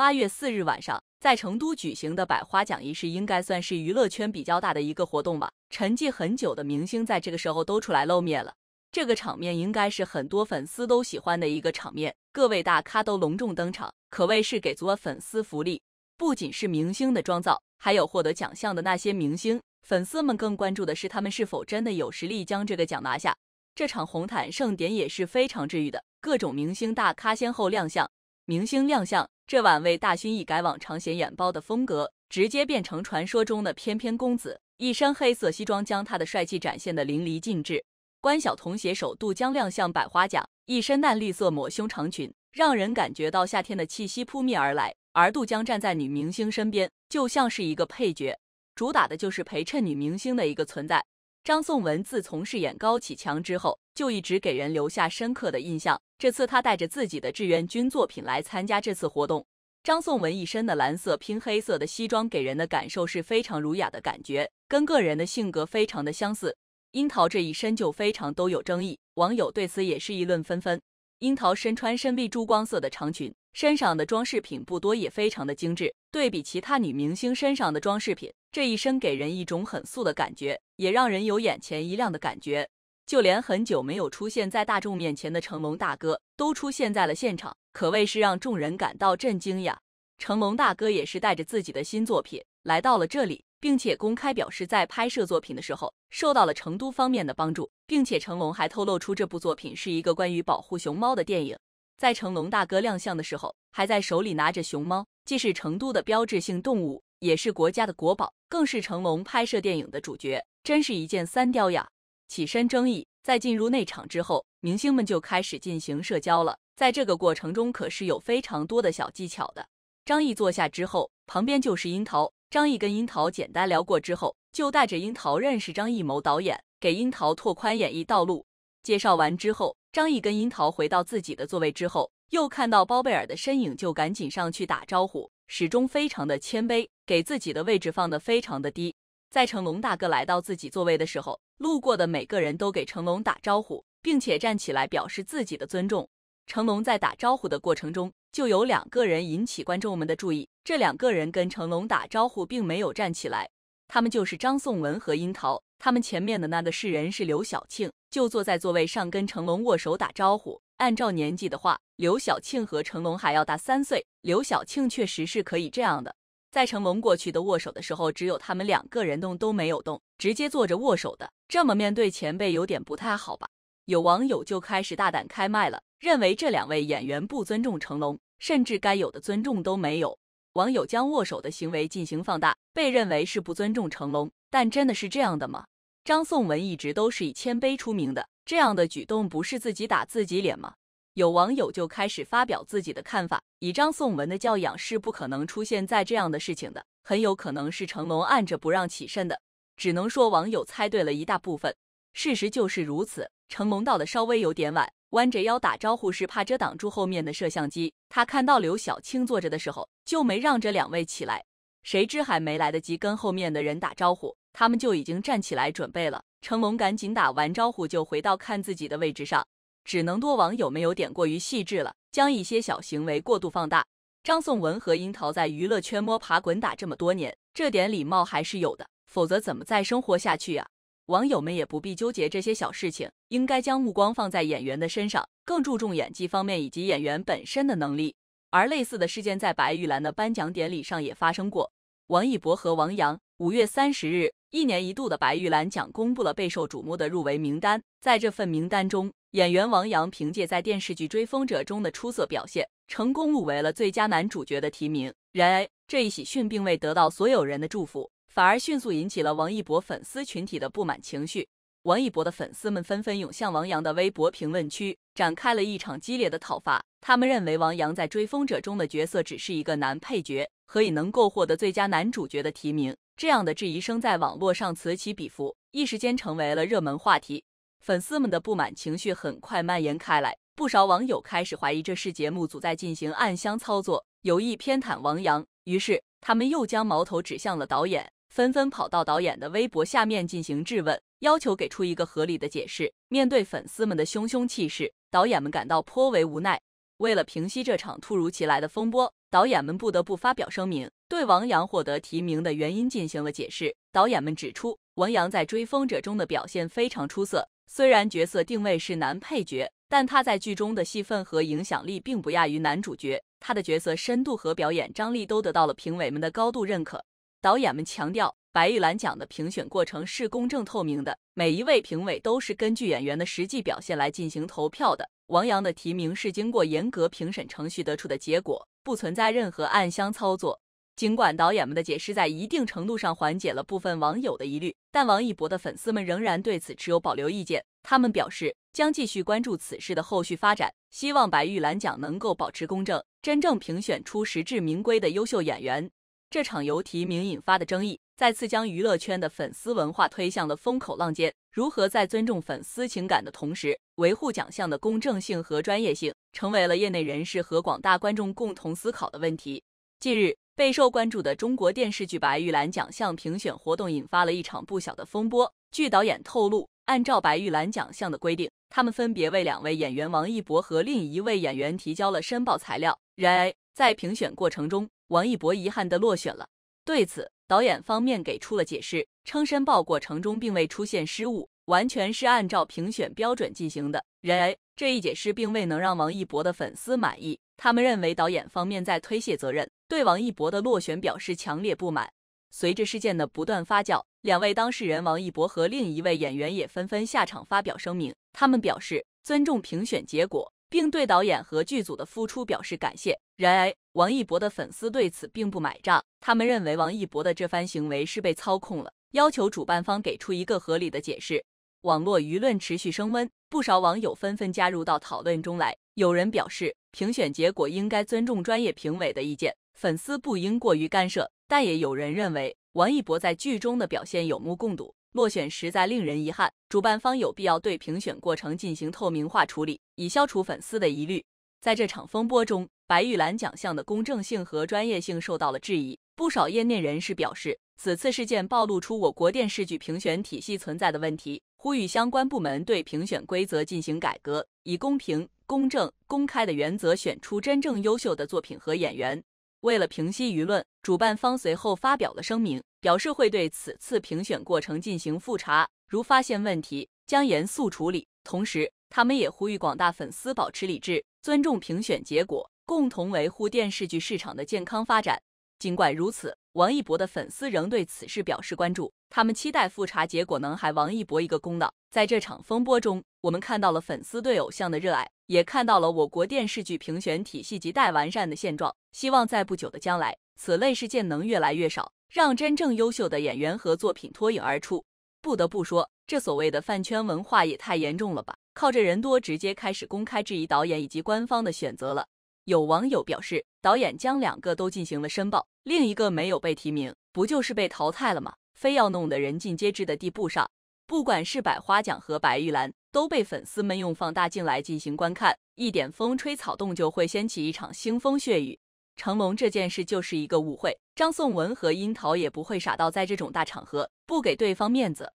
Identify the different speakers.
Speaker 1: 八月四日晚上，在成都举行的百花奖仪式，应该算是娱乐圈比较大的一个活动吧。沉寂很久的明星，在这个时候都出来露面了，这个场面应该是很多粉丝都喜欢的一个场面。各位大咖都隆重登场，可谓是给足了粉丝福利。不仅是明星的妆造，还有获得奖项的那些明星，粉丝们更关注的是他们是否真的有实力将这个奖拿下。这场红毯盛典也是非常治愈的，各种明星大咖先后亮相，明星亮相。这晚，为大勋一改往常显眼包的风格，直接变成传说中的翩翩公子，一身黑色西装将他的帅气展现的淋漓尽致。关晓彤携手杜江亮相百花奖，一身淡绿色抹胸长裙，让人感觉到夏天的气息扑面而来。而杜江站在女明星身边，就像是一个配角，主打的就是陪衬女明星的一个存在。张颂文自从饰演高启强之后，就一直给人留下深刻的印象。这次他带着自己的志愿军作品来参加这次活动。张颂文一身的蓝色拼黑色的西装，给人的感受是非常儒雅的感觉，跟个人的性格非常的相似。樱桃这一身就非常都有争议，网友对此也是议论纷纷。樱桃身穿深 V 珠光色的长裙，身上的装饰品不多，也非常的精致。对比其他女明星身上的装饰品。这一身给人一种很素的感觉，也让人有眼前一亮的感觉。就连很久没有出现在大众面前的成龙大哥都出现在了现场，可谓是让众人感到震惊呀！成龙大哥也是带着自己的新作品来到了这里，并且公开表示在拍摄作品的时候受到了成都方面的帮助，并且成龙还透露出这部作品是一个关于保护熊猫的电影。在成龙大哥亮相的时候，还在手里拿着熊猫，既是成都的标志性动物。也是国家的国宝，更是成龙拍摄电影的主角，真是一箭三雕呀！起身，争议，在进入内场之后，明星们就开始进行社交了。在这个过程中，可是有非常多的小技巧的。张译坐下之后，旁边就是樱桃。张译跟樱桃简单聊过之后，就带着樱桃认识张艺谋导演，给樱桃拓宽演艺道路。介绍完之后，张译跟樱桃回到自己的座位之后，又看到包贝尔的身影，就赶紧上去打招呼。始终非常的谦卑，给自己的位置放得非常的低。在成龙大哥来到自己座位的时候，路过的每个人都给成龙打招呼，并且站起来表示自己的尊重。成龙在打招呼的过程中，就有两个人引起观众们的注意。这两个人跟成龙打招呼，并没有站起来，他们就是张颂文和樱桃。他们前面的那个是人是刘晓庆，就坐在座位上跟成龙握手打招呼。按照年纪的话，刘晓庆和成龙还要大三岁。刘晓庆确实是可以这样的，在成龙过去的握手的时候，只有他们两个人动都没有动，直接坐着握手的，这么面对前辈有点不太好吧？有网友就开始大胆开麦了，认为这两位演员不尊重成龙，甚至该有的尊重都没有。网友将握手的行为进行放大，被认为是不尊重成龙，但真的是这样的吗？张颂文一直都是以谦卑出名的。这样的举动不是自己打自己脸吗？有网友就开始发表自己的看法：，以张颂文的教养是不可能出现在这样的事情的，很有可能是成龙按着不让起身的。只能说网友猜对了一大部分，事实就是如此。成龙到的稍微有点晚，弯着腰打招呼是怕遮挡住后面的摄像机。他看到刘晓庆坐着的时候就没让这两位起来，谁知还没来得及跟后面的人打招呼，他们就已经站起来准备了。成龙赶紧打完招呼，就回到看自己的位置上，只能多网友们有点过于细致了，将一些小行为过度放大。张颂文和樱桃在娱乐圈摸爬滚打这么多年，这点礼貌还是有的，否则怎么再生活下去啊？网友们也不必纠结这些小事情，应该将目光放在演员的身上，更注重演技方面以及演员本身的能力。而类似的事件在白玉兰的颁奖典礼上也发生过，王一博和王阳五月三十日。一年一度的白玉兰奖公布了备受瞩目的入围名单，在这份名单中，演员王洋凭借在电视剧《追风者》中的出色表现，成功入围了最佳男主角的提名。然而，这一喜讯并未得到所有人的祝福，反而迅速引起了王一博粉丝群体的不满情绪。王一博的粉丝们纷纷涌向王洋的微博评论区，展开了一场激烈的讨伐。他们认为王洋在《追风者》中的角色只是一个男配角，何以能够获得最佳男主角的提名？这样的质疑声在网络上此起彼伏，一时间成为了热门话题。粉丝们的不满情绪很快蔓延开来，不少网友开始怀疑这是节目组在进行暗箱操作，有意偏袒王洋。于是，他们又将矛头指向了导演，纷纷跑到导演的微博下面进行质问，要求给出一个合理的解释。面对粉丝们的汹汹气势，导演们感到颇为无奈。为了平息这场突如其来的风波，导演们不得不发表声明，对王洋获得提名的原因进行了解释。导演们指出，王洋在《追风者》中的表现非常出色，虽然角色定位是男配角，但他在剧中的戏份和影响力并不亚于男主角。他的角色深度和表演张力都得到了评委们的高度认可。导演们强调，白玉兰奖的评选过程是公正透明的，每一位评委都是根据演员的实际表现来进行投票的。王洋的提名是经过严格评审程序得出的结果，不存在任何暗箱操作。尽管导演们的解释在一定程度上缓解了部分网友的疑虑，但王一博的粉丝们仍然对此持有保留意见。他们表示将继续关注此事的后续发展，希望白玉兰奖能够保持公正，真正评选出实至名归的优秀演员。这场由提名引发的争议，再次将娱乐圈的粉丝文化推向了风口浪尖。如何在尊重粉丝情感的同时，维护奖项的公正性和专业性，成为了业内人士和广大观众共同思考的问题。近日，备受关注的中国电视剧白玉兰奖项评选活动引发了一场不小的风波。据导演透露，按照白玉兰奖项的规定，他们分别为两位演员王一博和另一位演员提交了申报材料。然而，在评选过程中，王一博遗憾地落选了。对此，导演方面给出了解释，称申报过程中并未出现失误，完全是按照评选标准进行的。然而，这一解释并未能让王一博的粉丝满意，他们认为导演方面在推卸责任，对王一博的落选表示强烈不满。随着事件的不断发酵，两位当事人王一博和另一位演员也纷纷下场发表声明，他们表示尊重评选结果。并对导演和剧组的付出表示感谢。然而，王一博的粉丝对此并不买账，他们认为王一博的这番行为是被操控了，要求主办方给出一个合理的解释。网络舆论持续升温，不少网友纷纷加入到讨论中来。有人表示，评选结果应该尊重专业评委的意见，粉丝不应过于干涉。但也有人认为，王一博在剧中的表现有目共睹。落选实在令人遗憾，主办方有必要对评选过程进行透明化处理，以消除粉丝的疑虑。在这场风波中，白玉兰奖项的公正性和专业性受到了质疑。不少业内人士表示，此次事件暴露出我国电视剧评选体系存在的问题，呼吁相关部门对评选规则进行改革，以公平、公正、公开的原则选出真正优秀的作品和演员。为了平息舆论，主办方随后发表了声明。表示会对此次评选过程进行复查，如发现问题将严肃处理。同时，他们也呼吁广大粉丝保持理智，尊重评选结果，共同维护电视剧市场的健康发展。尽管如此，王一博的粉丝仍对此事表示关注，他们期待复查结果能还王一博一个公道。在这场风波中，我们看到了粉丝对偶像的热爱，也看到了我国电视剧评选体系亟待完善的现状。希望在不久的将来，此类事件能越来越少。让真正优秀的演员和作品脱颖而出。不得不说，这所谓的饭圈文化也太严重了吧！靠着人多，直接开始公开质疑导演以及官方的选择了。有网友表示，导演将两个都进行了申报，另一个没有被提名，不就是被淘汰了吗？非要弄得人尽皆知的地步上。不管是百花奖和白玉兰，都被粉丝们用放大镜来进行观看，一点风吹草动就会掀起一场腥风血雨。成龙这件事就是一个误会，张颂文和樱桃也不会傻到在这种大场合不给对方面子。